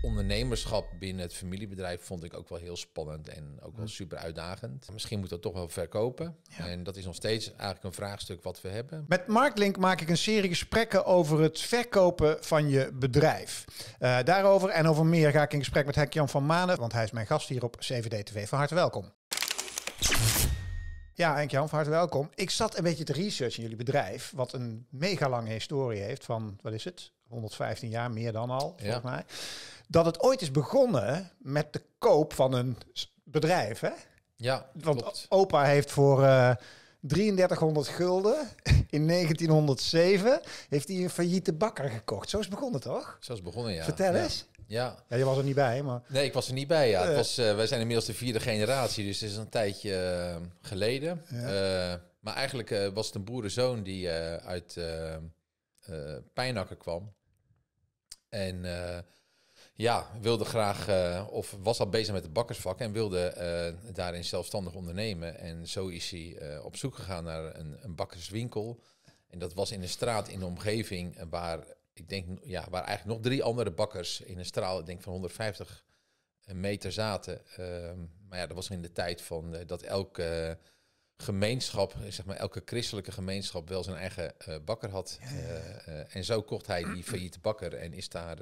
ondernemerschap binnen het familiebedrijf vond ik ook wel heel spannend en ook wel hm. super uitdagend. Misschien moet dat toch wel verkopen. En dat is nog steeds eigenlijk een vraagstuk wat we hebben. Met Marktlink maak ik een serie gesprekken over het verkopen van je bedrijf. Eh, daarover en over meer ga ik in gesprek met Hek jan van Manen, want hij is mijn gast hier op CVD TV. Van harte welkom. Ja, Henk-Jan, van harte welkom. Ik zat een beetje te researchen in jullie bedrijf, wat een mega lange historie heeft van, wat is het, 115 jaar, meer dan al, ja. volgens mij. Dat het ooit is begonnen met de koop van een bedrijf. Hè? Ja, Want opa heeft voor 3300 eh, gulden in 1907 heeft hij een failliete bakker gekocht. Zo is het begonnen, toch? Zo is het begonnen, ja. Vertel eens. Ja. ja. je was er niet bij, maar... Nee, ik was er niet bij, ja. het eh. was, eh, wij zijn inmiddels de vierde generatie, dus het is een tijdje ehm, geleden. maar eigenlijk was het een boerenzoon die uit Pijnakker kwam. En eh, ja, wilde graag, eh, of was al bezig met het bakkersvak en wilde eh, daarin zelfstandig ondernemen. En zo is hij op zoek gegaan naar een, een, bakkerswinkel. En dat was in een straat in de omgeving waar, ik denk, ja, waar eigenlijk nog drie andere bakkers in een straal, ik denk van 150 meter zaten. Ehm, maar ja, dat was in de tijd van dat elke gemeenschap, zeg maar elke christelijke gemeenschap, wel zijn eigen eh, bakker had. Eh, eh, en zo kocht hij die failliete bakker en is daar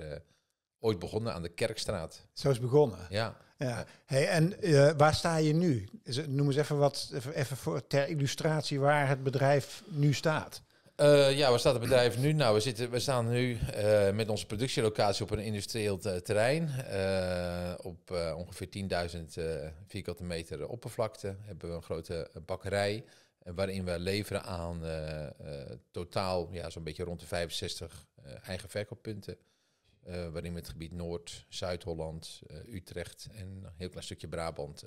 ooit begonnen aan de Kerkstraat. Zo is begonnen. Ja. ja. Hey, en waar sta je nu? Noem eens even wat, even voor, ter illustratie waar het bedrijf nu staat. ja, waar staat het bedrijf nu? Nou, we, zitten, we staan nu met onze productielocatie op een industrieel terrein op eh, ongeveer 10.000 eh, vierkante meter oppervlakte hebben we een grote eh, bakkerij. Waarin we leveren aan totaal ja, zo'n beetje rond de 65 eigen verkooppunten. waarin we het gebied Noord, Zuid-Holland, Utrecht en een heel klein stukje Brabant.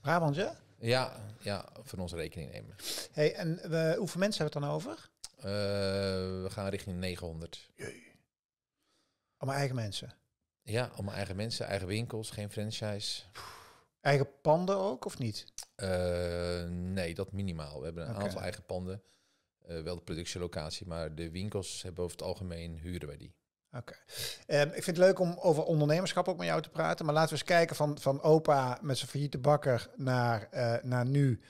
Brabant, ja? Ja, ja, van onze rekening nemen. Hey, en hoeveel mensen hebben we het dan over? we gaan richting 900. Jee. Allemaal eigen mensen? Ja, allemaal eigen mensen, eigen winkels, geen franchise. Eigen panden ook of niet? Uh, nee, dat minimaal. We hebben een aantal eigen panden. Eh, wel de productielocatie, maar de winkels hebben over het algemeen huren wij die. Oké. Ehm, ik vind het leuk om over ondernemerschap ook met jou te praten. Maar laten we eens kijken van, van opa met zijn failliete bakker naar, eh, naar nu.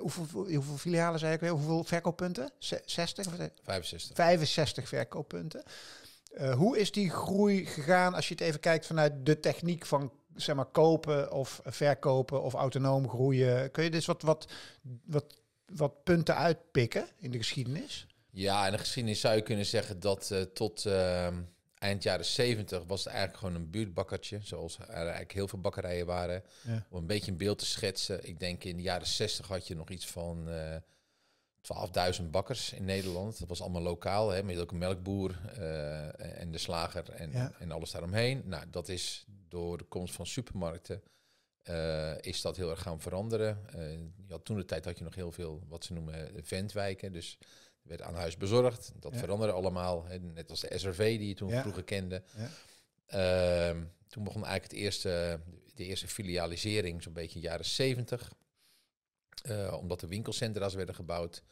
hoeveel, hoeveel filialen zei ik weer? Hoeveel verkooppunten? 60? Of 65. 65 verkooppunten. Eh, hoe is die groei gegaan als je het even kijkt vanuit de techniek van zeg maar, kopen of verkopen of autonoom groeien? Kun je dus wat, wat, wat, wat punten uitpikken in de geschiedenis? Ja, in de geschiedenis zou je kunnen zeggen dat eh, tot ehm, eind jaren 70 was het eigenlijk gewoon een buurtbakkertje, zoals er eigenlijk heel veel bakkerijen waren. Om een beetje een beeld te schetsen, ik denk in de jaren 60 had je nog iets van eh, 12.000 bakkers in Nederland. Dat was allemaal lokaal. Hè? met ook een melkboer eh, en de slager en, en alles daaromheen. Nou, dat is door de komst van supermarkten eh, is dat heel erg gaan veranderen. Eh, toen de tijd had je nog heel veel wat ze noemen ventwijken. Dus werd aan huis bezorgd. Dat veranderde allemaal. Hè? Net als de SRV die je toen vroeger kende. Ehm, toen begon eigenlijk het eerste, de eerste filialisering, zo'n beetje in de jaren 70. Eh, omdat de winkelcentra's werden gebouwd.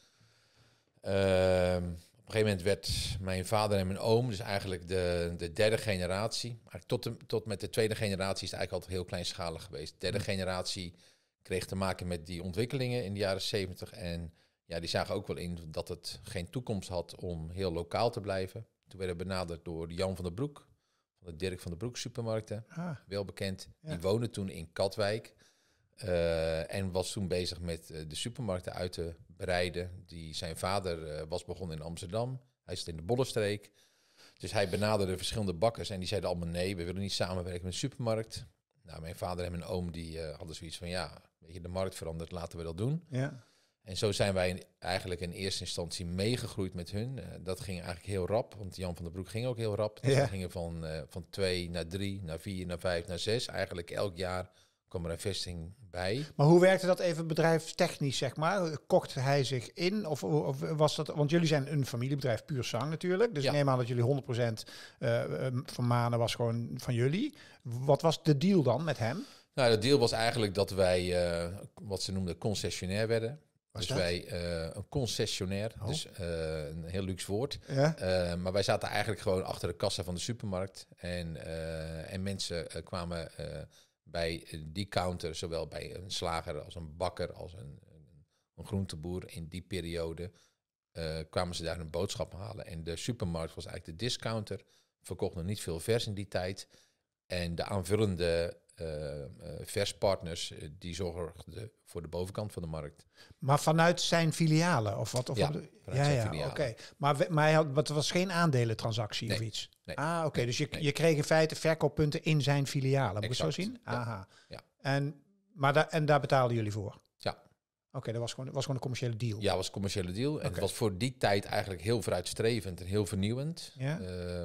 Ehm, op een gegeven moment werd mijn vader en mijn oom, dus eigenlijk de, de derde generatie, tot, tot met de tweede generatie is het eigenlijk altijd heel kleinschalig geweest. De derde mm. generatie kreeg te maken met die ontwikkelingen in de jaren zeventig. En ja, die zagen ook wel in dat het geen toekomst had om heel lokaal te blijven. Toen werden we benaderd door Jan van der Broek, van de Dirk van der Broek supermarkten, ah, wel bekend. Die woonde toen in Katwijk. Eh, en was toen bezig met eh, de supermarkten uit te breiden. Die, zijn vader eh, was begonnen in Amsterdam. Hij zit in de Bollenstreek. Dus hij benaderde verschillende bakkers en die zeiden allemaal nee, we willen niet samenwerken met de supermarkt. Nou, mijn vader en mijn oom die hadden zoiets van ja, weet je, de markt verandert, laten we dat doen. Ja. En zo zijn wij eigenlijk in eerste instantie meegegroeid met hun. dat ging eigenlijk heel rap, want Jan van der Broek ging ook heel rap. Dus We gingen van, van twee naar drie, naar vier, naar vijf, naar zes. Eigenlijk elk jaar kwam er een vesting bij. Maar hoe werkte dat even bedrijfstechnisch, zeg maar? Kocht hij zich in? Of, of was dat... Want jullie zijn een familiebedrijf, puur zang natuurlijk. Dus ja. neem aan dat jullie 100% uh, eh, eh, van Manen was gewoon van jullie. Wat was de deal dan met hem? Nou, de deal was eigenlijk dat wij eh, wat ze noemden concessionair werden. Was dus wij een concessionair, oh. dus een heel luxe woord. maar wij zaten eigenlijk gewoon achter de kassa van de supermarkt. En, en mensen kwamen bij eh, die counter, zowel bij een slager als een bakker als een, een groenteboer in die periode, eh, kwamen ze daar een boodschap halen. En de supermarkt was eigenlijk de discounter, verkocht nog niet veel vers in die tijd. En de aanvullende eh, eh, verspartners eh, die zorgden voor de bovenkant van de markt. Maar vanuit zijn filialen of wat? Of ja, vanuit ja, zijn ja, filialen. Okay. Maar, maar hij had, was geen aandelentransactie nee, of iets? Nee, ah, oké. dus je, je kreeg in feite verkooppunten in zijn filialen. Moet zo zien? Aha. Ja. En, maar daar en daar betaalden jullie voor? Ja. Oké, dat was gewoon, was gewoon een commerciële deal. Ja, was een commerciële deal. En het was voor die tijd eigenlijk heel vooruitstrevend en heel vernieuwend. Eh,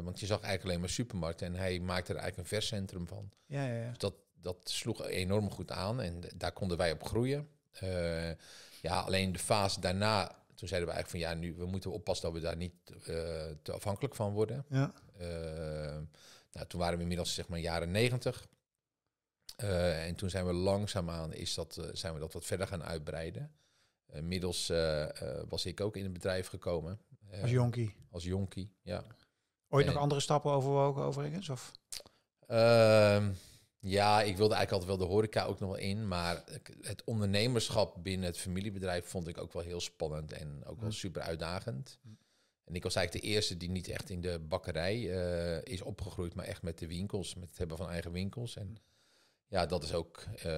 want je zag eigenlijk alleen maar supermarkten en hij maakte er eigenlijk een verscentrum van. Ja, ja, ja. Dus dat, dat sloeg enorm goed aan en daar konden wij op groeien. Eh, ja, alleen de fase daarna, toen zeiden we eigenlijk van ja, nu we moeten oppassen dat we daar niet eh, te afhankelijk van worden. Ja. nou, toen waren we inmiddels zeg maar jaren negentig. Eh, en toen zijn we langzaamaan is dat, eh, zijn we dat wat verder gaan uitbreiden. Inmiddels eh, was ik ook in het bedrijf gekomen. als jonkie? Als jonkie, ja. Ooit nog andere stappen overwogen overigens? Of? Ehm, ja, ik wilde eigenlijk altijd wel de horeca ook nog wel in. Maar het ondernemerschap binnen het familiebedrijf vond ik ook wel heel spannend. En ook wel hm. super uitdagend. Hm. En ik was eigenlijk de eerste die niet echt in de bakkerij is opgegroeid, maar echt met de winkels, met het hebben van eigen winkels. En hm ja, dat is ook eh,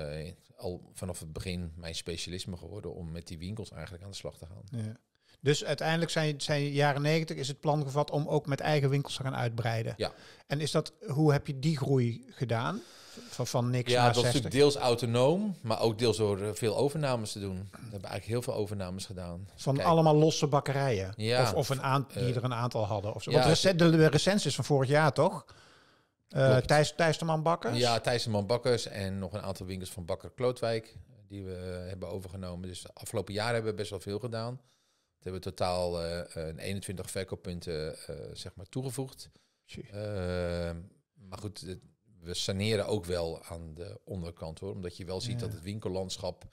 al vanaf het begin mijn specialisme geworden om met die winkels eigenlijk aan de slag te gaan. Ja. Dus uiteindelijk zijn, zijn jaren negentig is het plan gevat om ook met eigen winkels te gaan uitbreiden. Ja. En is dat, hoe heb je die groei gedaan? Van, van niks ja, naar Ja, dat was natuurlijk deels autonoom, maar ook deels door eh, veel overnames te doen. We hebben eigenlijk heel veel overnames gedaan. Van allemaal losse bakkerijen? Ja. Of, of een aantal eh, die er een aantal hadden? Of zo. Want ja, de recensies van vorig jaar toch? Uh, Thijs, de Man Bakkers? Ja, Thijs de Man Bakkers en nog een aantal winkels van Bakker Klootwijk die we eh, hebben overgenomen. Dus de afgelopen jaren hebben we best wel veel gedaan. We hebben totaal eh, een 21 verkooppunten zeg maar toegevoegd. Ehm, maar goed, we saneren ook wel aan de onderkant hoor. Omdat je wel ziet dat het winkellandschap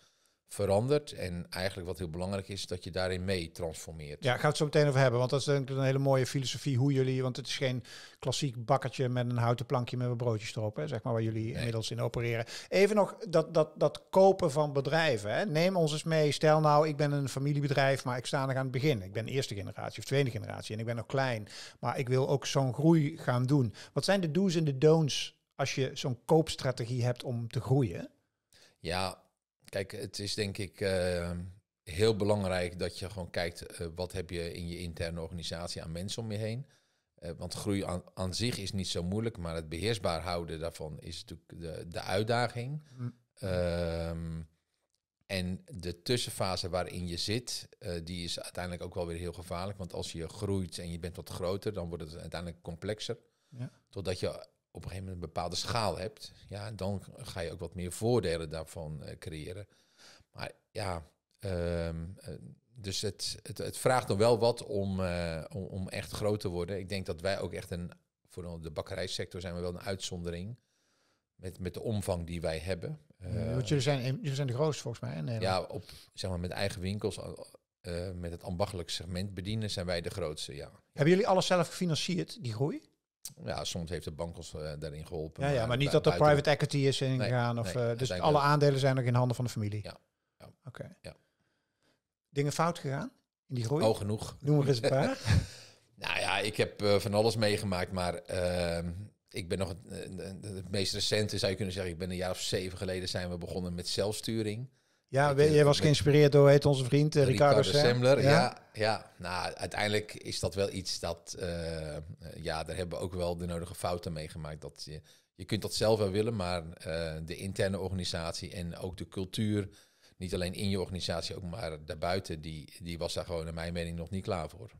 verandert. En eigenlijk wat heel belangrijk is, dat je daarin mee transformeert. Ja, ik ga het zo meteen over hebben, want dat is denk ik een hele mooie filosofie hoe jullie, want het is geen klassiek bakkertje met een houten plankje met een broodjes erop, hè, zeg maar, waar jullie inmiddels in opereren. Even nog dat, dat, dat kopen van bedrijven. Hè. Neem ons eens mee, stel nou, ik ben een familiebedrijf, maar ik sta nog aan het begin. Ik ben eerste generatie of tweede generatie en ik ben nog klein, maar ik wil ook zo'n groei gaan doen. Wat zijn de do's en de don'ts als je zo'n koopstrategie hebt om te groeien? Ja, kijk, het is denk ik ehm, heel belangrijk dat je gewoon kijkt eh, wat heb je in je interne organisatie aan mensen om je heen. Uh, want groei aan, zich is niet zo moeilijk, maar het beheersbaar houden daarvan is natuurlijk de, de uitdaging. Mm. Ehm, en de tussenfase waarin je zit, eh, die is uiteindelijk ook wel weer heel gevaarlijk. Want als je groeit en je bent wat groter, dan wordt het uiteindelijk complexer. Ja. Totdat je op een gegeven moment een bepaalde schaal hebt, ja, dan ga je ook wat meer voordelen daarvan eh, creëren. Maar ja, ehm, eh, dus het, het, het, vraagt nog wel wat om, eh, om, om, echt groot te worden. Ik denk dat wij ook echt een, voor de bakkerijsector zijn we wel een uitzondering. Met, met de omvang die wij hebben. want jullie ehm, zijn, jullie zijn de grootste volgens mij. In ja, op, zeg maar, met eigen winkels, met het ambachtelijk segment bedienen, zijn wij de grootste. Ja. Hebben jullie alles zelf gefinancierd, die groei? ja, soms heeft de bank ons eh, daarin geholpen. Ja, ja maar, niet dat er private equity is ingegaan. of, eh, dus alle aandelen zijn nog in handen van de familie. Ja. ja. Oké. Ja. Dingen fout gegaan in die groei? genoeg. Noem er eens een paar. nou ja, ik heb eh, van alles meegemaakt, maar ehm, ik ben nog... het meest recente zou je kunnen zeggen, ik ben een jaar of zeven geleden zijn we begonnen met zelfsturing. Ja, je, jij was geïnspireerd door heet onze vriend eh, Ricardo, Ricardo Ja. ja. nou uiteindelijk is dat wel iets dat, eh, ja, daar hebben we ook wel de nodige fouten mee gemaakt. Dat je, je kunt dat zelf wel willen, maar eh, de interne organisatie en ook de cultuur, niet alleen in je organisatie, ook maar daarbuiten, die, die was daar gewoon naar mijn mening nog niet klaar voor.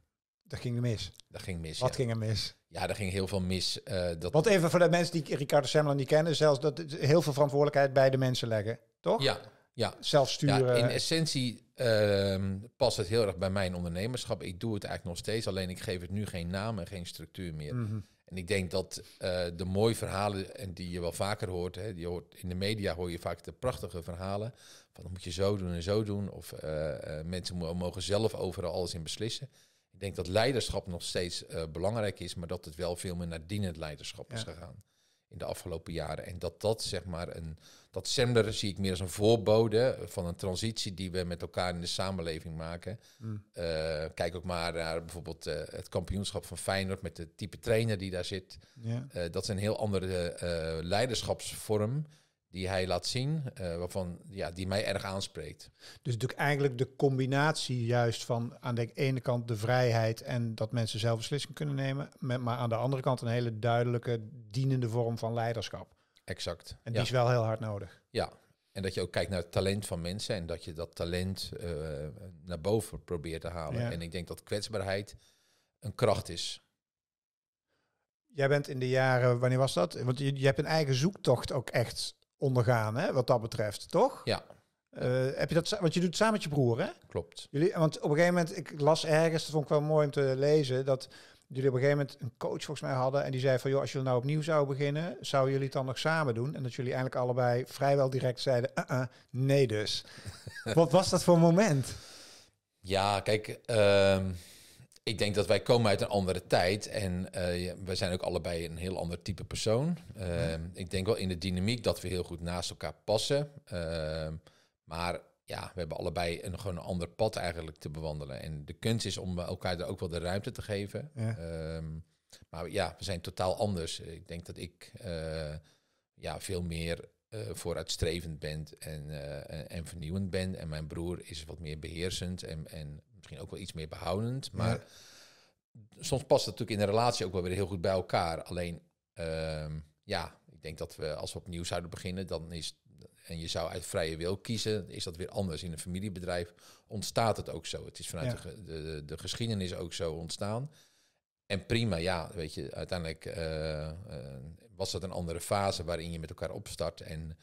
Dat ging mis. Dat ging mis. Wat ging er mis? Ja, daar ging heel veel mis. Uh, dat Want even voor de mensen die Ricardo Semmler niet kennen, zelfs dat heel veel verantwoordelijkheid bij de mensen leggen, toch? Ja, ja. zelf Ja, in eh. essentie ehm, past het heel erg bij mijn ondernemerschap. Ik doe het eigenlijk nog steeds, alleen ik geef het nu geen naam en geen structuur meer. Mhm. En ik denk dat eh, de mooie verhalen, en die je wel vaker hoort, hè, die hoort, in de media hoor je vaak de prachtige verhalen. Van dat moet je zo doen en zo doen. Of eh, mensen mogen zelf overal alles in beslissen. Ik denk dat leiderschap nog steeds belangrijk is, maar dat het wel veel meer naar dienend leiderschap is gegaan in de afgelopen jaren. En dat dat zeg maar een. Dat Semler zie ik meer als een voorbode van een transitie die we met elkaar in de samenleving maken. Hmm. Eh, kijk ook maar naar bijvoorbeeld eh, het kampioenschap van Feyenoord met de type trainer die daar zit. Eh, dat is een heel andere leiderschapsvorm die hij laat zien, eh, waarvan, ja, die mij erg aanspreekt. Dus natuurlijk eigenlijk de combinatie juist van aan de ene kant de vrijheid en dat mensen zelf beslissingen kunnen nemen, met, maar aan de andere kant een hele duidelijke dienende vorm van leiderschap. Exact. En die is wel heel hard nodig. Ja, en dat je ook kijkt naar het talent van mensen en dat je dat talent eh, naar boven probeert te halen. En ik denk dat kwetsbaarheid een kracht is. Jij bent in de jaren, wanneer was dat? Want je, je hebt een eigen zoektocht ook echt ondergaan, hè, wat dat betreft, toch? Ja. Eh, heb je dat, want je doet samen met je broer, hè? Klopt. Jullie, want op een gegeven moment, ik las ergens, dat vond ik wel mooi om te lezen, dat jullie op een gegeven moment een coach volgens mij hadden en die zei van, joh, als jullie nou opnieuw zouden beginnen, zouden jullie het dan nog samen doen? En dat jullie eigenlijk allebei vrijwel direct zeiden, eh, eh, nee dus. Wat was dat voor een moment? Ja, kijk, ehm, ik denk dat wij komen uit een andere tijd en uh, wij zijn ook allebei een heel ander type persoon. Ehm, mhm. Ik denk wel in de dynamiek dat we heel goed naast elkaar passen. Ehm, maar ja, we hebben allebei een, gewoon ander pad eigenlijk te bewandelen. En de kunst is om elkaar daar ook wel de ruimte te geven. Ehm, maar ja, we zijn totaal anders. Ik denk dat ik eh, ja, veel meer eh, vooruitstrevend ben en, en, vernieuwend ben. En mijn broer is wat meer beheersend en, en misschien ook wel iets meer behoudend. Maar soms past het natuurlijk in de relatie ook wel weer heel goed bij elkaar. Alleen, ehm, ja, ik denk dat we als we opnieuw zouden beginnen, dan is en je zou uit vrije wil kiezen, is dat weer anders. In een familiebedrijf ontstaat het ook zo. Het is vanuit de, de, de, geschiedenis ook zo ontstaan. En prima, ja, weet je, uiteindelijk eh, eh, was dat een andere fase waarin je met elkaar opstart en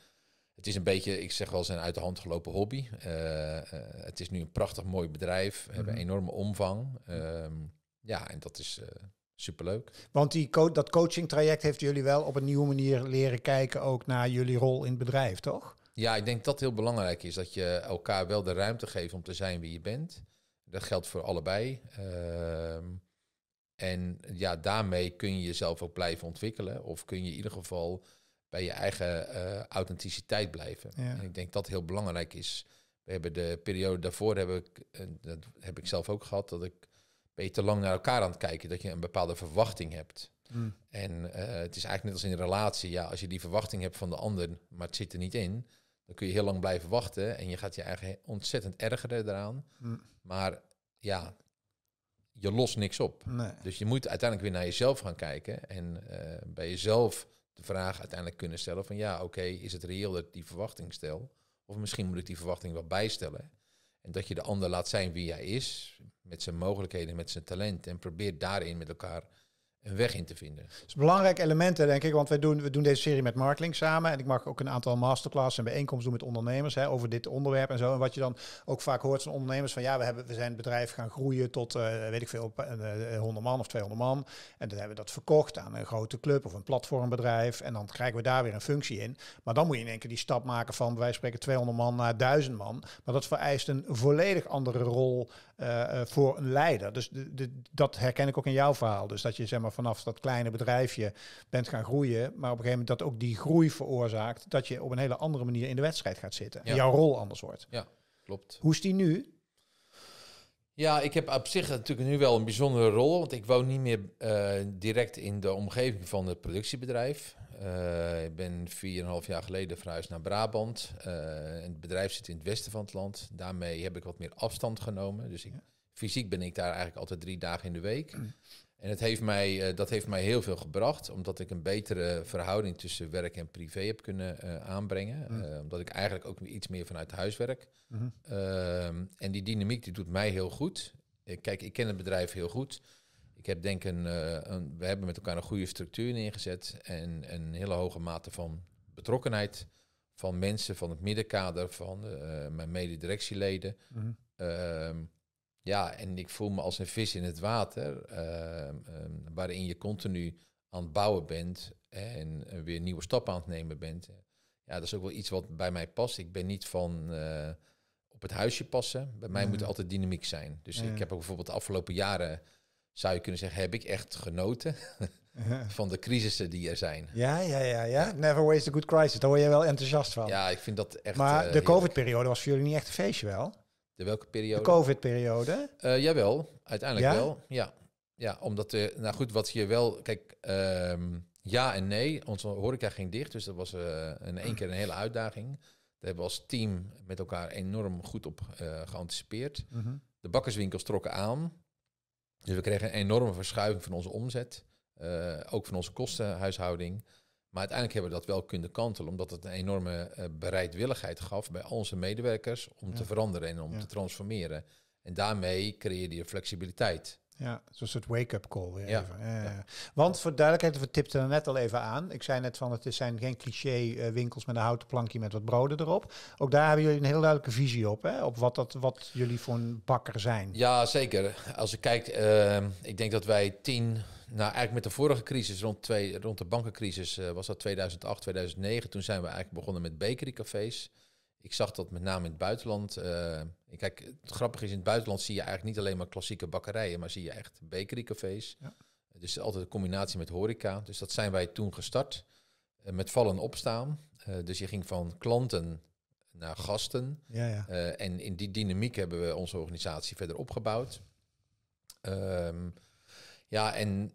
het is een beetje, ik zeg wel zijn uit de hand gelopen hobby. Eh, eh, het is nu een prachtig mooi bedrijf. We hebben mhm. enorme omvang. Ehm, ja, en dat is eh, superleuk. Want die dat coaching traject heeft jullie wel op een nieuwe manier leren kijken ook naar jullie rol in het bedrijf, toch? Ja, ik denk dat heel belangrijk is dat je elkaar wel de ruimte geeft om te zijn wie je bent. Dat geldt voor allebei. Ehm, en ja, daarmee kun je jezelf ook blijven ontwikkelen. Of kun je in ieder geval bij je eigen eh, authenticiteit blijven. En ik denk dat heel belangrijk is. We hebben de periode daarvoor, heb ik, dat heb ik zelf ook gehad, dat ik ben je te lang naar elkaar aan het kijken, dat je een bepaalde verwachting hebt. Mm. En eh, het is eigenlijk net als in een relatie, ja, als je die verwachting hebt van de ander, maar het zit er niet in, dan kun je heel lang blijven wachten en je gaat je eigen ontzettend ergeren eraan. Mm. Maar ja, je lost niks op. Dus je moet uiteindelijk weer naar jezelf gaan kijken en eh, bij jezelf de vraag uiteindelijk kunnen stellen van ja, oké, is het reëel dat ik die verwachting stel? Of misschien moet ik die verwachting wel bijstellen. En dat je de ander laat zijn wie hij is, met zijn mogelijkheden, met zijn talent. En probeer daarin met elkaar een weg in te vinden. Het is belangrijk elementen, denk ik, want wij doen, we doen deze serie met marketing samen. En ik mag ook een aantal masterclass en bijeenkomsten doen met ondernemers hè, over dit onderwerp en zo. En wat je dan ook vaak hoort van ondernemers van ja, we, hebben, we zijn het bedrijf gaan groeien tot, eh, weet ik veel, 100 eh, eh, man of 200 man. En dan hebben we dat verkocht aan een grote club of een platformbedrijf. En dan krijgen we daar weer een functie in. Maar dan moet je in één keer die stap maken van wij spreken 200 man naar 1000 man. Maar dat vereist een volledig andere rol eh, eh, voor een leider. Dus de, de, dat herken ik ook in jouw verhaal. Dus dat je zeg maar, vanaf dat kleine bedrijfje bent gaan groeien, maar op een gegeven moment dat ook die groei veroorzaakt dat je op een hele andere manier in de wedstrijd gaat zitten. En jouw rol anders wordt. Ja, klopt. Hoe is die nu? Ja, ik heb op zich natuurlijk nu wel een bijzondere rol, want ik woon niet meer eh, direct in de omgeving van het productiebedrijf. Eh, ik ben 4,5 jaar geleden verhuisd naar Brabant. Eh, het bedrijf zit in het westen van het land. Daarmee heb ik wat meer afstand genomen. Dus ik, fysiek ben ik daar eigenlijk altijd drie dagen in de week. En het heeft mij, eh, dat heeft mij heel veel gebracht, omdat ik een betere verhouding tussen werk en privé heb kunnen aanbrengen. omdat ik eigenlijk ook iets meer vanuit huis werk. Mhm. Ehm, en die dynamiek die doet mij heel goed. Kijk, ik ken het bedrijf heel goed. Ik heb denk eh, een, we hebben met elkaar een goede structuur neergezet en een hele hoge mate van betrokkenheid van mensen van het middenkader, van eh, mijn mededirectieleden. Mhm. Ehm, ja, en ik voel me als een vis in het water, ehm, ehm, waarin je continu aan het bouwen bent en eh, weer nieuwe stappen aan het nemen bent. Ja, dat is ook wel iets wat bij mij past. Ik ben niet van op het huisje passen. Bij mij mhm. moet altijd dynamiek zijn. Dus ik heb ook bijvoorbeeld de afgelopen jaren zou je kunnen zeggen, heb ik echt genoten van de crisissen die er zijn. Ja, ja, ja, ja. Never waste a good crisis. Daar word je wel enthousiast van. Ja, ik vind dat echt. Maar eh, de COVID-periode was voor jullie niet echt een feestje wel? De welke periode? De COVID-periode. Ja eh, jawel, uiteindelijk wel. Ja. ja, omdat, de, eh, nou goed, wat je wel, kijk, ehm, ja en nee. Onze horeca ging dicht, dus dat was in één keer een hele uitdaging. Daar hebben we als team met elkaar enorm goed op geanticipeerd. Mhm. De bakkerswinkels trokken aan. Dus we kregen een enorme verschuiving van onze omzet, eh, ook van onze kostenhuishouding. Maar uiteindelijk hebben we dat wel kunnen kantelen, omdat het een enorme eh, bereidwilligheid gaf bij onze medewerkers om te veranderen en om te transformeren. En daarmee creëerde je flexibiliteit. Ja, zo'n soort wake-up call even. Want voor duidelijkheid, we tipten er net al even aan. Ik zei net van het zijn geen cliché eh, winkels met een houten plankje met wat broden erop. Ook daar hebben jullie een heel duidelijke visie op, hè? op wat, dat, wat jullie voor een bakker zijn. Ja, zeker. Als ik kijk, eh, ik denk dat wij tien, nou eigenlijk met de vorige crisis, rond, twee, rond de bankencrisis, eh, was dat 2008, 2009. Toen zijn we eigenlijk begonnen met bakerycafés ik zag dat met name in het buitenland. Eh, kijk, het grappige is, in het buitenland zie je eigenlijk niet alleen maar klassieke bakkerijen, maar zie je echt bakerycafés. Ja. Dus altijd een combinatie met horeca. Dus dat zijn wij toen gestart. Eh, met vallen opstaan. Eh, dus je ging van klanten naar gasten. Ja, ja. en in die dynamiek hebben we onze organisatie verder opgebouwd. Ehm, ja, en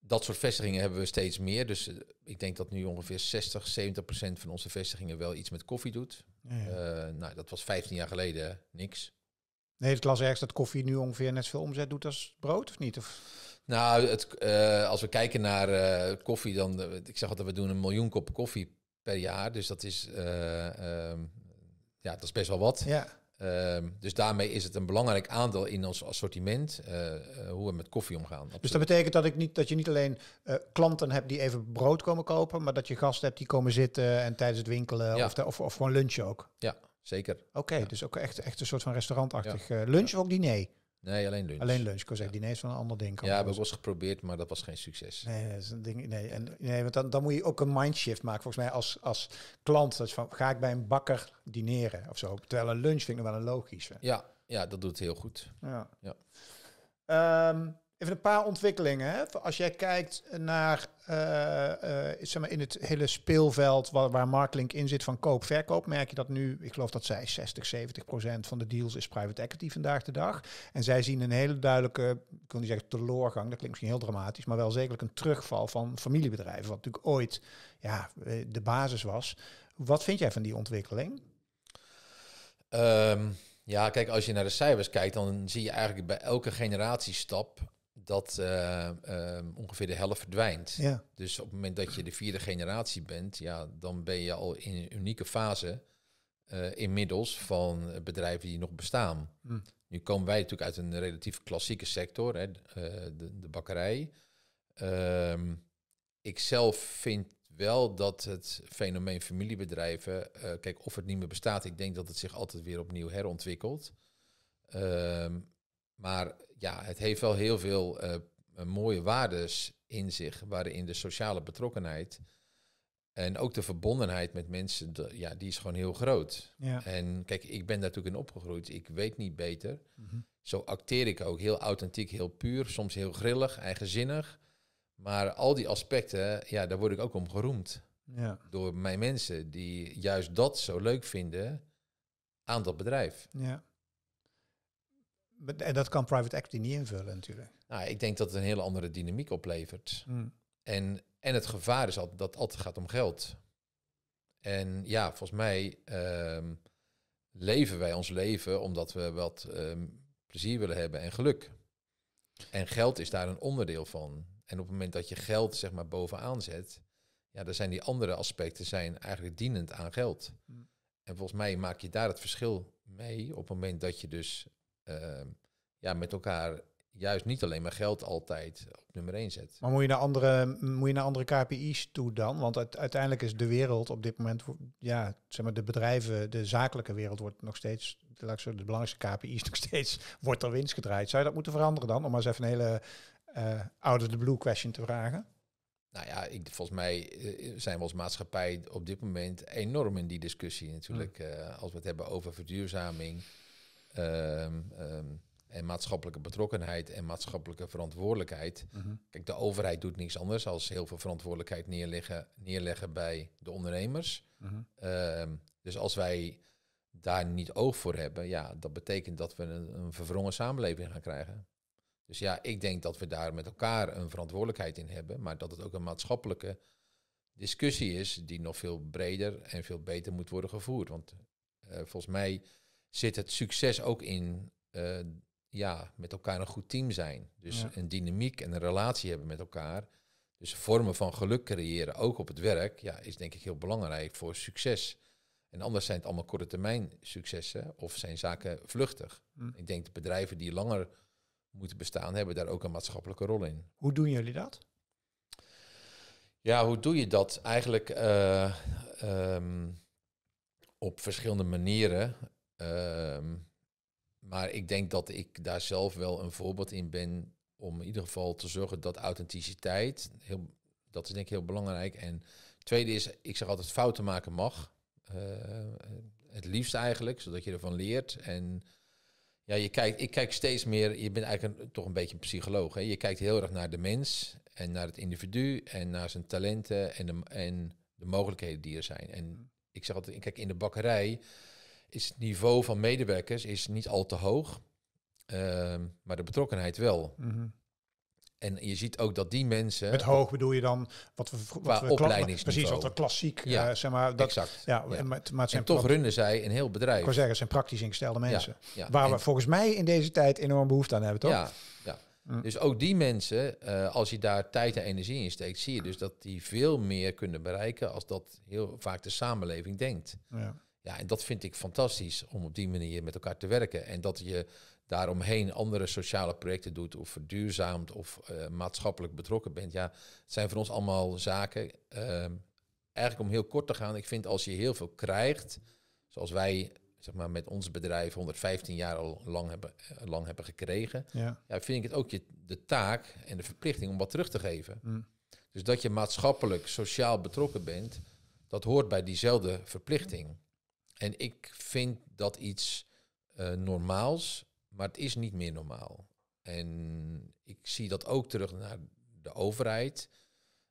dat soort vestigingen hebben we steeds meer. Dus ik denk dat nu ongeveer 60, 70 procent van onze vestigingen wel iets met koffie doet. Eh, nou, dat was 15 jaar geleden niks. Nee, het las ergens dat koffie nu ongeveer net zoveel omzet doet als brood, of niet? Of? Nou, het, eh, als we kijken naar eh, koffie, dan... ik zeg altijd, we doen een miljoen koppen koffie per jaar. Dus dat is... Ehm, ja, dat is best wel wat. Ja. Ehm, dus daarmee is het een belangrijk aandeel in ons assortiment, eh, eh, hoe we met koffie omgaan. Dus dat betekent dat, ik niet, dat je niet alleen eh, klanten hebt die even brood komen kopen, maar dat je gasten hebt die komen zitten en tijdens het winkelen of, of, of, gewoon lunchen ook. Ja, zeker. Oké, dus ook echt, echt een soort van restaurantachtig ja. lunch of ook diner? Nee, alleen lunch. Alleen lunch. Ik ja. diner is van een ander ding. Ja, we hebben wel geprobeerd, maar dat was geen succes. Nee, dat ding. Nee, en, nee want dan, dan moet je ook een mindshift maken. Volgens mij als, als klant. Dat van, ga ik bij een bakker dineren of zo. Terwijl een lunch vind ik wel een logische. Ja, ja dat doet heel goed. Ja. ja. Um, Even een paar ontwikkelingen. Hè? Als jij kijkt naar uh, uh, zeg maar in het hele speelveld waar, waar Marklink in zit van koop-verkoop, merk je dat nu, ik geloof dat zij 60, 70 procent van de deals is private equity vandaag de dag. En zij zien een hele duidelijke, ik wil niet zeggen teleurgang, dat klinkt misschien heel dramatisch, maar wel zekerlijk een terugval van familiebedrijven, wat natuurlijk ooit ja, eh, de basis was. Wat vind jij van die ontwikkeling? Ehm, ja, kijk, als je naar de cijfers kijkt, dan zie je eigenlijk bij elke generatiestap dat eh, ehm, ongeveer de helft verdwijnt. Ja. Dus op het moment dat je de vierde generatie bent, ja, dan ben je al in een unieke fase eh, inmiddels van bedrijven die nog bestaan. Hmm. Nu komen wij natuurlijk uit een relatief klassieke sector, hè, eh, de, de, bakkerij. Ehm, ik zelf vind wel dat het fenomeen familiebedrijven, kijk of het niet meer bestaat, ik denk dat het zich altijd weer opnieuw herontwikkelt. Ehm, maar ja, het heeft wel heel veel eh, eh, mooie waardes in zich, waarin de sociale betrokkenheid en ook de verbondenheid met mensen, ja, die is gewoon heel groot. Ja. En kijk, ik ben daar natuurlijk in opgegroeid, ik weet niet beter. Mhm. Zo acteer ik ook, heel authentiek, heel puur, soms heel grillig, eigenzinnig. Maar al die aspecten, ja, daar word ik ook om geroemd. Ja. Door mijn mensen die juist dat zo leuk vinden aan dat bedrijf. Ja. En dat kan private equity niet invullen natuurlijk. Nou, ik denk dat het een hele andere dynamiek oplevert. Hmm. En, en het gevaar is altijd dat het altijd gaat om geld. En ja, volgens mij ehm, leven wij ons leven omdat we wat ehm, plezier willen hebben en geluk. En geld is daar een onderdeel van. En op het moment dat je geld zeg maar bovenaan zet, ja, dan zijn die andere aspecten zijn eigenlijk dienend aan geld. Hmm. En volgens mij maak je daar het verschil mee op het moment dat je dus Ehm, ja, met elkaar juist niet alleen maar geld altijd op nummer 1 zet. Maar moet je naar andere, moet je naar andere KPI's toe dan? Want uiteindelijk is de wereld op dit moment, ja, zeg maar, de bedrijven, de zakelijke wereld wordt nog steeds, de belangrijkste KPI's nog steeds, wordt er winst gedraaid. Zou je dat moeten veranderen dan? Om maar eens even een hele uh, out of the blue question te vragen. Nou ja, ik, volgens mij eh, zijn we als maatschappij op dit moment enorm in die discussie natuurlijk. Hmm. Eh, als we het hebben over verduurzaming, Ehm, ehm, en maatschappelijke betrokkenheid en maatschappelijke verantwoordelijkheid. Mhm. Kijk, de overheid doet niets anders als heel veel verantwoordelijkheid neerleggen, neerleggen bij de ondernemers. Mhm. Ehm, dus als wij daar niet oog voor hebben, ja, dat betekent dat we een, een verwrongen samenleving gaan krijgen. Dus ja, ik denk dat we daar met elkaar een verantwoordelijkheid in hebben, maar dat het ook een maatschappelijke discussie is die nog veel breder en veel beter moet worden gevoerd. Want eh, volgens mij zit het succes ook in eh, ja, met elkaar een goed team zijn. Dus een dynamiek en een relatie hebben met elkaar. Dus vormen van geluk creëren, ook op het werk, ja, is denk ik heel belangrijk voor succes. En anders zijn het allemaal korte termijn successen of zijn zaken vluchtig. Hm. Ik denk dat bedrijven die langer moeten bestaan, hebben daar ook een maatschappelijke rol in. Hoe doen jullie dat? Ja, hoe doe je dat? Eigenlijk eh, ehm, op verschillende manieren. Ehm, maar ik denk dat ik daar zelf wel een voorbeeld in ben om in ieder geval te zorgen dat authenticiteit, heel, dat is denk ik heel belangrijk. En tweede is, ik zeg altijd fouten maken mag. Eh, het liefst eigenlijk, zodat je ervan leert. En ja, je kijkt, ik kijk steeds meer, je bent eigenlijk een, toch een beetje een psycholoog. Hè? Je kijkt heel erg naar de mens en naar het individu en naar zijn talenten en de, en de mogelijkheden die er zijn. En mm. ik zeg altijd, kijk, in de bakkerij is het niveau van medewerkers is niet al te hoog, ehm, maar de betrokkenheid wel. Mhm. En je ziet ook dat die mensen. Met hoog bedoel je dan wat we wat we opleidingsniveau. Precies, wat we klassiek ja, eh, zeg maar. Dat, exact. Ja, maar, maar zijn toch runnen zij een heel bedrijf. Ik zeggen, zijn praktisch ingestelde mensen. waar we volgens mij in deze tijd enorm behoefte aan hebben, toch? Ja. ja. Mm. Dus ook die mensen, eh, als je daar tijd en energie in steekt, zie je dus dat die veel meer kunnen bereiken als dat heel vaak de samenleving denkt. Ja. Ja, en dat vind ik fantastisch om op die manier met elkaar te werken. En dat je daaromheen andere sociale projecten doet of verduurzaamt of eh, maatschappelijk betrokken bent. Ja, het zijn voor ons allemaal zaken. Ehm, eigenlijk om heel kort te gaan, ik vind als je heel veel krijgt, zoals wij zeg maar, met ons bedrijf 115 jaar al lang hebben, eh, lang hebben gekregen, ja. vind ik het ook je, de taak en de verplichting om wat terug te geven. Mm. Dus dat je maatschappelijk, sociaal betrokken bent, dat hoort bij diezelfde verplichting. En ik vind dat iets eh, normaals, maar het is niet meer normaal. En ik zie dat ook terug naar de overheid.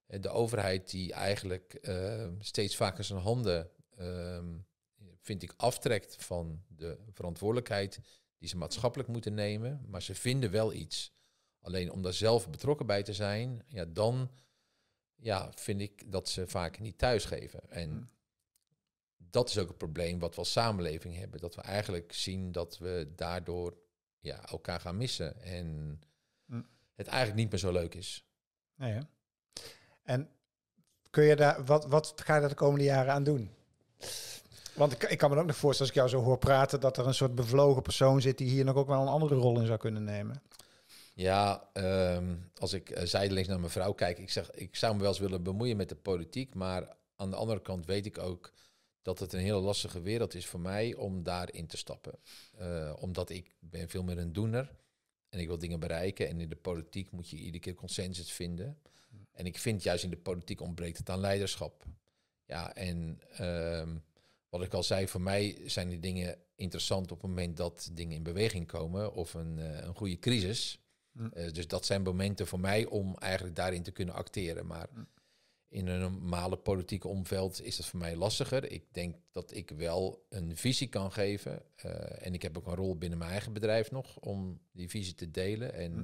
De overheid die eigenlijk eh, steeds vaker zijn handen, ehm, vind ik, aftrekt van de verantwoordelijkheid die ze maatschappelijk moeten nemen. Maar ze vinden wel iets. Alleen om daar zelf betrokken bij te zijn, ja, dan ja, vind ik dat ze vaak niet thuisgeven. En hm dat is ook het probleem wat we als samenleving hebben. Dat we eigenlijk zien dat we daardoor ja, elkaar gaan missen. En mm. het eigenlijk niet meer zo leuk is. Nee, nou En kun je daar, wat, wat ga je daar de komende jaren aan doen? Want ik, ik, kan me ook nog voorstellen, als ik jou zo hoor praten, dat er een soort bevlogen persoon zit die hier nog ook wel een andere rol in zou kunnen nemen. Ja, ehm, als ik uh, zijdelings naar mijn vrouw kijk, ik, zeg, ik zou me wel eens willen bemoeien met de politiek, maar aan de andere kant weet ik ook dat het een hele lastige wereld is voor mij om daarin te stappen. Eh, omdat ik ben veel meer een doener en ik wil dingen bereiken. En in de politiek moet je iedere keer consensus vinden. En ik vind juist in de politiek ontbreekt het aan leiderschap. Ja, en ehm, wat ik al zei, voor mij zijn die dingen interessant op het moment dat dingen in beweging komen of een, eh, een goede crisis. Mm. Eh, dus dat zijn momenten voor mij om eigenlijk daarin te kunnen acteren. Maar mm in een normale politieke omveld is dat voor mij lastiger. Ik denk dat ik wel een visie kan geven. Eh, en ik heb ook een rol binnen mijn eigen bedrijf nog om die visie te delen. En hm.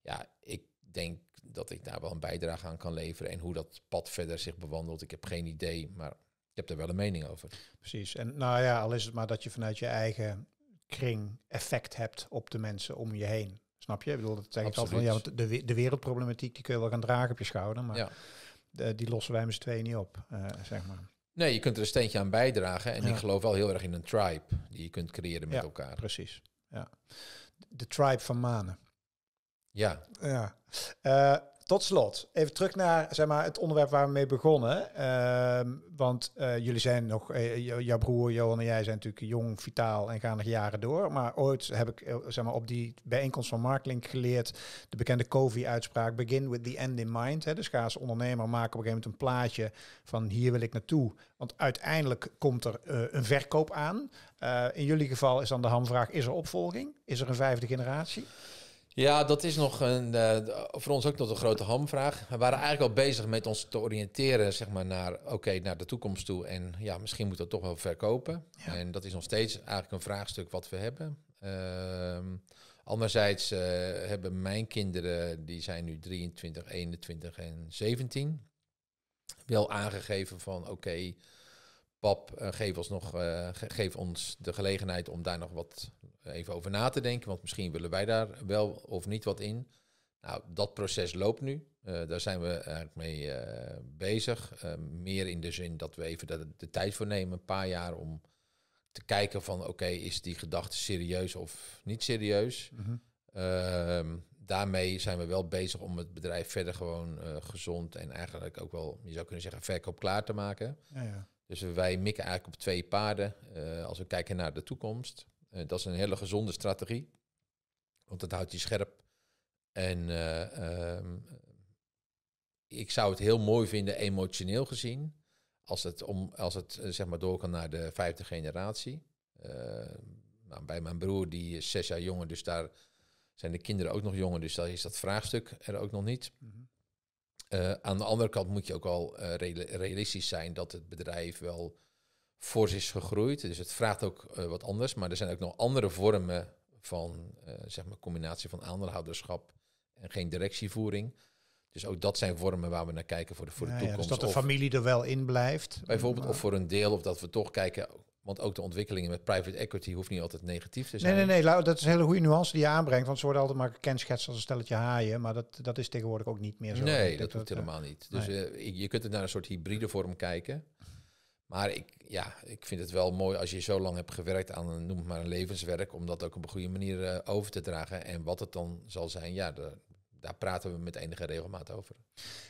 ja, ik denk dat ik daar wel een bijdrage aan kan leveren. En hoe dat pad verder zich bewandelt, ik heb geen idee. Maar ik heb er wel een mening over. Precies. En nou ja, al is het maar dat je vanuit je eigen kring effect hebt op de mensen om je heen. Snap je? Ik bedoel, dat zeg ik altijd van, ja, want de, de wereldproblematiek die kun je wel gaan dragen op je schouder. Maar ja eh, die lossen wij met twee niet op, eh, zeg maar. Nee, je kunt er een steentje aan bijdragen. En ik geloof wel heel erg in een tribe die je kunt creëren met ja, elkaar. Precies. Ja. De tribe van Manen. Ja. ja. Eh, tot slot, even terug naar zeg maar, het onderwerp waar we mee begonnen. Ehm, want eh, jullie zijn nog, uh, jouw broer Johan en jij zijn natuurlijk jong, vitaal en gaan nog jaren door. Maar ooit heb ik eh, zeg maar, op die bijeenkomst van Marklink geleerd de bekende Covey-uitspraak: begin with the end in mind. Hè. Dus ga ondernemer maken op een gegeven moment een plaatje van hier wil ik naartoe. Want uiteindelijk komt er een verkoop aan. in jullie geval is dan de hamvraag: is er opvolging? Is er een vijfde generatie? Ja, dat is nog een, eh, voor ons ook nog een grote hamvraag. We waren eigenlijk al bezig met ons te oriënteren zeg maar, naar, oké naar de toekomst toe. En ja, misschien moet dat toch wel verkopen. En dat is nog steeds eigenlijk een vraagstuk wat we hebben. Ehm, anderzijds eh, hebben mijn kinderen, die zijn nu 23, 21 en 17, wel aangegeven van oké, Pap, eh, geef, ons nog, uh, geef ons de gelegenheid om daar nog wat even over na te denken. Want misschien willen wij daar wel of niet wat in. Nou, dat proces loopt nu. Eh, daar zijn we eigenlijk mee bezig. meer in de zin dat we even de, tijd voor nemen, een paar jaar, om te kijken van oké, is die gedachte serieus of niet serieus? Mhm. Ehm, daarmee zijn we wel bezig om het bedrijf verder gewoon gezond en eigenlijk ook wel, je zou kunnen zeggen, verkoop klaar te maken. Ja, ja. Dus wij mikken eigenlijk op twee paarden eh, als we kijken naar de toekomst. Eh, dat is een hele gezonde strategie, want dat houdt je scherp. En eh, ehm, ik zou het heel mooi vinden, emotioneel gezien, als het, om, als het zeg maar door kan naar de vijfde generatie. Nou, bij mijn broer, die is zes jaar jonger, dus daar zijn de kinderen ook nog jonger, dus daar is dat vraagstuk er ook nog niet. Mm. Eh, aan de andere kant moet je ook eh, al realistisch zijn dat het bedrijf wel fors is gegroeid. Dus het vraagt ook eh, wat anders. Maar er zijn ook nog andere vormen van zeg maar combinatie van aandeelhouderschap en geen directievoering. Dus ook dat zijn vormen waar we naar kijken voor de, voor de toekomst. Ja, dus dat de familie er wel in blijft. Bijvoorbeeld, of voor een deel, of dat we toch kijken, want ook de ontwikkelingen met private equity hoeft niet altijd negatief te zijn. Nee, nee, nee. Dat is een hele goede nuance die je aanbrengt. Want ze worden altijd maar kenschetsen als een stelletje haaien. Maar dat, dat is tegenwoordig ook niet meer zo. Nee, dat, dat eh, helemaal niet. Dus eh, je kunt het naar een soort hybride vorm kijken. Maar ik, ja, ik vind het wel mooi als je zo lang hebt gewerkt aan een, noem het maar een levenswerk, om dat ook op een goede manier eh, over te dragen. En wat het dan zal zijn, ja, daar daar praten we met enige regelmaat over.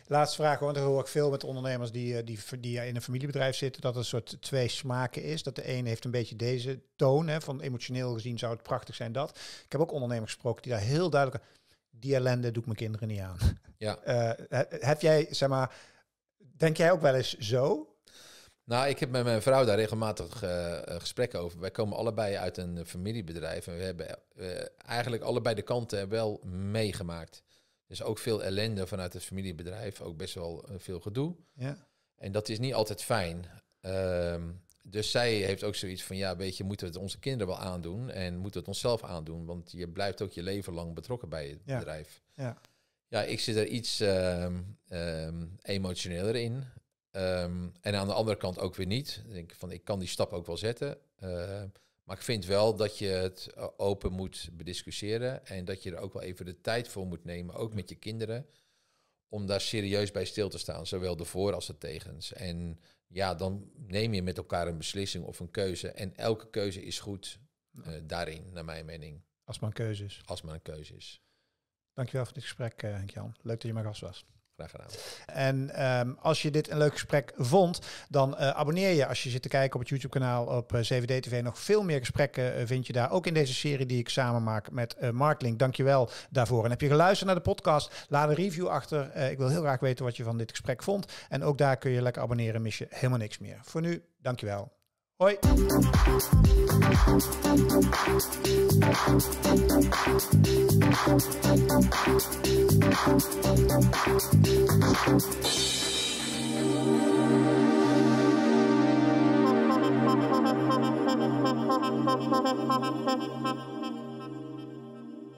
Laatste vraag, want er hoor ik veel met ondernemers die, eh, die, die in een familiebedrijf zitten, dat er een soort twee smaken is. Dat de een heeft een beetje deze toon, hè, van emotioneel gezien zou het prachtig zijn dat. Ik heb ook ondernemers gesproken die daar heel duidelijk, die ellende doe ik mijn kinderen niet aan. Ja. Eh, heb jij, zeg maar, denk jij ook wel eens zo? Nou, ik heb met mijn vrouw daar regelmatig eh, gesprekken over. Wij komen allebei uit een familiebedrijf en we hebben eigenlijk allebei de kanten wel meegemaakt. Dus ook veel ellende vanuit het familiebedrijf, ook best wel eh, veel gedoe. Ja. En dat is niet altijd fijn. Ehm, dus zij heeft ook zoiets van, ja, weet je, moeten we het onze kinderen wel aandoen en moeten we het onszelf aandoen? Want je blijft ook je leven lang betrokken bij het bedrijf. Ja. ja, ik zit er iets um, emotioneler in. en aan de andere kant ook weer niet. Ik, van, ik kan die stap ook wel zetten. Maar ik vind wel dat je het eh, open moet bediscussiëren en dat je er ook wel even de tijd voor moet nemen, ook met je kinderen, om daar serieus bij stil te staan, zowel de voor- als de tegens. En ja, dan neem je met elkaar een beslissing of een keuze en elke keuze is goed eh, daarin, naar mijn mening. Als maar een keuze is. Als maar een keuze is. Dankjewel voor dit gesprek, eh, Henk-Jan. Leuk dat je mijn gast was. Graag gedaan. En ehm, als je dit een leuk gesprek vond, dan eh, abonneer je als je zit te kijken op het YouTube-kanaal op uh, eh, CVD TV. Nog veel meer gesprekken eh, vind je daar. Ook in deze serie die ik samen maak met uh, Marklink. Dankjewel daarvoor. En heb je geluisterd naar de podcast? Laat een review achter. ik wil heel graag weten wat je van dit gesprek vond. En ook daar kun je lekker abonneren. Mis je helemaal niks meer. Voor nu, dankjewel. h o Thank you.